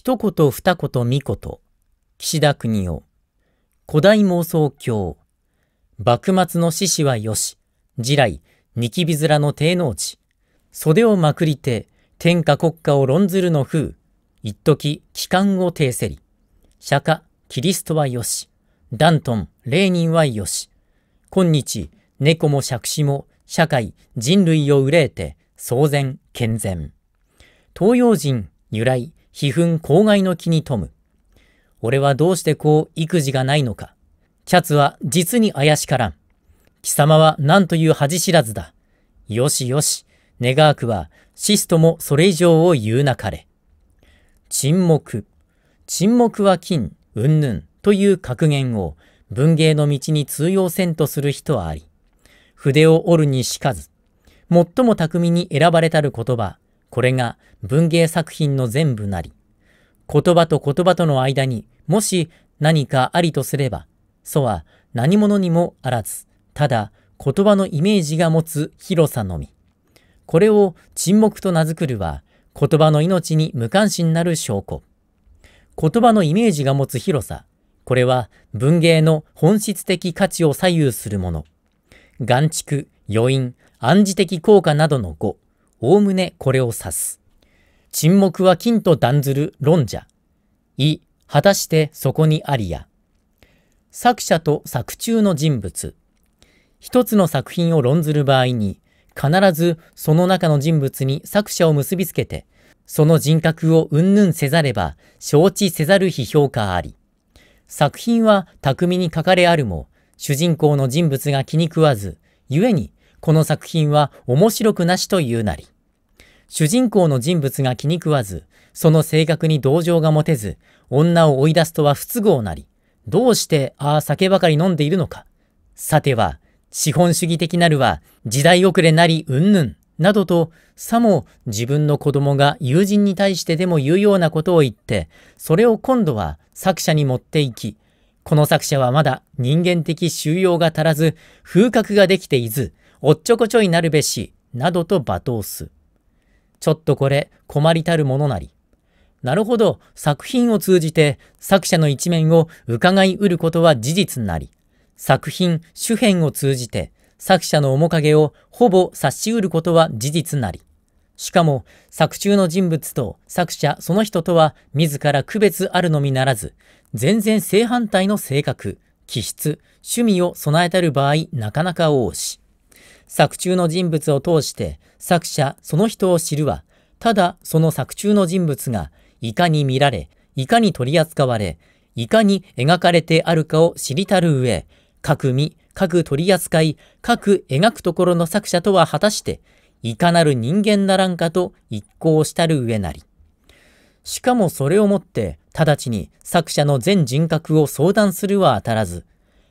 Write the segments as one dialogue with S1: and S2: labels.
S1: 一言二言三言、岸田国夫、古代妄想教、幕末の獅子はよし、地来、ニキビ面の低能地、袖をまくりて、天下国家を論ずるの風、一時、帰還を呈せり、釈迦、キリストはよし、ダントン、レーニンはよし、今日、猫も釈子も、社会、人類を憂えて、騒然、健全。東洋人、由来、悲憤公害の気に富む。俺はどうしてこう育児がないのか。キャツは実に怪しからん。貴様は何という恥知らずだ。よしよし、願わくは、シストもそれ以上を言うなかれ。沈黙。沈黙は金、うんぬんという格言を文芸の道に通用せんとする人はあり、筆を折るにしかず、最も巧みに選ばれたる言葉、これが文芸作品の全部なり、言葉と言葉との間にもし何かありとすれば、祖は何者にもあらず、ただ言葉のイメージが持つ広さのみ。これを沈黙と名付くるは、言葉の命に無関心なる証拠。言葉のイメージが持つ広さ、これは文芸の本質的価値を左右するもの。眼畜、余韻、暗示的効果などの語。おおむねこれを指す。沈黙は金と断ずる論者。い、果たしてそこにありや。作者と作中の人物。一つの作品を論ずる場合に、必ずその中の人物に作者を結びつけて、その人格を云々せざれば、承知せざる批評家あり。作品は巧みに書かれあるも、主人公の人物が気に食わず、故にこの作品は面白くなしというなり、主人公の人物が気に食わず、その性格に同情が持てず、女を追い出すとは不都合なり、どうしてああ酒ばかり飲んでいるのか。さては、資本主義的なるは時代遅れなりうんぬん、などと、さも自分の子供が友人に対してでも言うようなことを言って、それを今度は作者に持っていき、この作者はまだ人間的収容が足らず、風格ができていず、おっちょこちょいなるべし、などと罵倒す。ちょっとこれ、困りたるものなり。なるほど、作品を通じて作者の一面を伺い得ることは事実なり、作品、主編を通じて作者の面影をほぼ察し得ることは事実なり。しかも、作中の人物と作者その人とは自ら区別あるのみならず、全然正反対の性格、気質、趣味を備えたる場合なかなか多し。作中の人物を通して作者その人を知るは、ただその作中の人物がいかに見られ、いかに取り扱われ、いかに描かれてあるかを知りたる上、各見、各取り扱い、各描くところの作者とは果たして、いかなる人間ならんかと一向したる上なり。しかもそれをもって、直ちに作者の全人格を相談するは当たらず、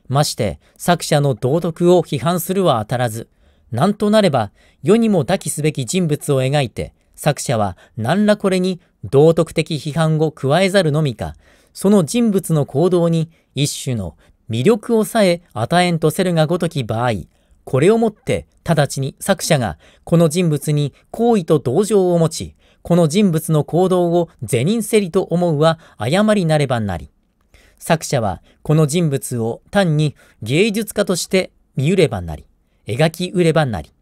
S1: まして作者の道徳を批判するは当たらず、なんとなれば世にも抱きすべき人物を描いて、作者は何らこれに道徳的批判を加えざるのみか、その人物の行動に一種の魅力をさえ与えんとせるがごとき場合、これをもって直ちに作者がこの人物に好意と同情を持ち、この人物の行動を是認せりと思うは誤りなればなり。作者はこの人物を単に芸術家として見ゆればなり。描き売ればなり。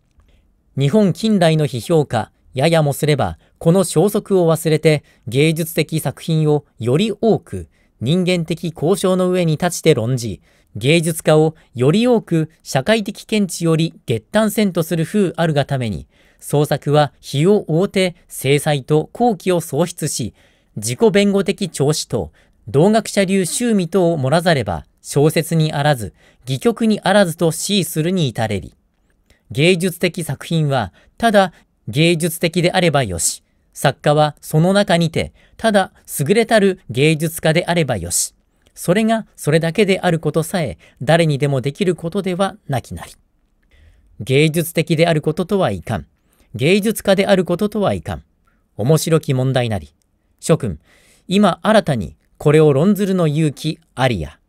S1: 日本近代の批評家、ややもすれば、この消息を忘れて芸術的作品をより多く人間的交渉の上に立ちて論じ、芸術家をより多く社会的見地より月端線とする風あるがために、創作は日を追うて制裁と好機を創出し、自己弁護的調子と、同学者流趣味等を盛らざれば、小説にあらず、戯曲にあらずと C するに至れり。芸術的作品は、ただ芸術的であればよし。作家はその中にて、ただ優れたる芸術家であればよし。それがそれだけであることさえ、誰にでもできることではなきなり。芸術的であることとはいかん。芸術家であることとはいかん。面白き問題なり。諸君、今新たにこれを論ずるの勇気ありや。